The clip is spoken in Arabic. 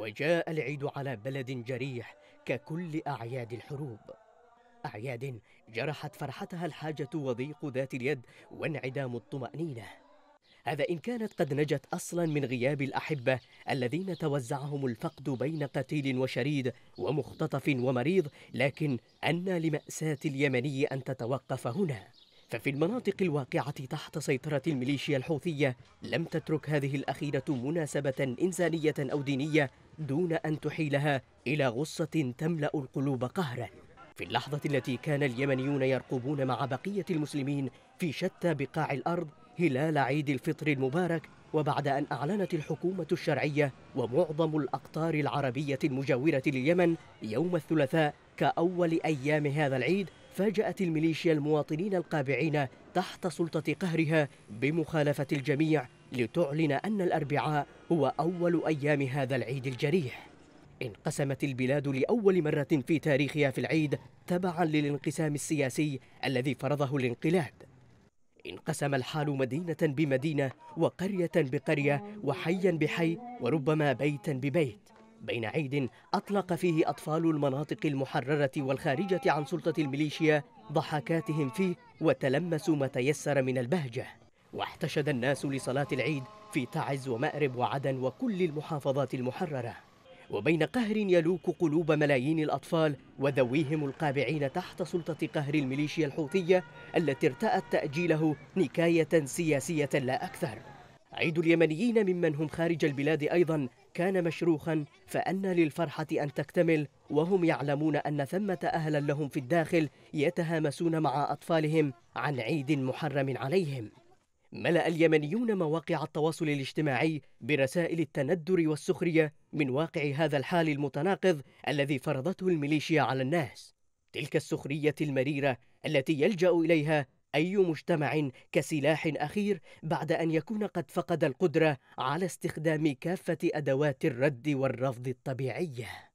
وجاء العيد على بلد جريح ككل أعياد الحروب أعياد جرحت فرحتها الحاجة وضيق ذات اليد وانعدام الطمأنينة هذا إن كانت قد نجت أصلا من غياب الأحبة الذين توزعهم الفقد بين قتيل وشريد ومختطف ومريض لكن أن لمأساة اليمني أن تتوقف هنا ففي المناطق الواقعة تحت سيطرة الميليشيا الحوثية لم تترك هذه الأخيرة مناسبة إنسانية أو دينية دون أن تحيلها إلى غصة تملأ القلوب قهرا في اللحظة التي كان اليمنيون يرقبون مع بقية المسلمين في شتى بقاع الأرض هلال عيد الفطر المبارك وبعد أن أعلنت الحكومة الشرعية ومعظم الأقطار العربية المجاورة لليمن يوم الثلاثاء كأول أيام هذا العيد فاجأت الميليشيا المواطنين القابعين تحت سلطة قهرها بمخالفة الجميع لتعلن أن الأربعاء هو أول أيام هذا العيد الجريح انقسمت البلاد لأول مرة في تاريخها في العيد تبعا للانقسام السياسي الذي فرضه الانقلاب انقسم الحال مدينة بمدينة وقرية بقرية وحيا بحي وربما بيتا ببيت بين عيد أطلق فيه أطفال المناطق المحررة والخارجة عن سلطة الميليشيا ضحكاتهم فيه وتلمسوا ما تيسر من البهجة واحتشد الناس لصلاة العيد في تعز ومأرب وعدن وكل المحافظات المحررة وبين قهر يلوك قلوب ملايين الأطفال وذويهم القابعين تحت سلطة قهر الميليشيا الحوثية التي ارتأت تأجيله نكاية سياسية لا أكثر عيد اليمنيين ممن هم خارج البلاد أيضا كان مشروخا فأن للفرحة أن تكتمل وهم يعلمون أن ثمة أهلا لهم في الداخل يتهامسون مع أطفالهم عن عيد محرم عليهم ملأ اليمنيون مواقع التواصل الاجتماعي برسائل التندر والسخرية من واقع هذا الحال المتناقض الذي فرضته الميليشيا على الناس. تلك السخرية المريرة التي يلجأ إليها أي مجتمع كسلاح أخير بعد أن يكون قد فقد القدرة على استخدام كافة أدوات الرد والرفض الطبيعية.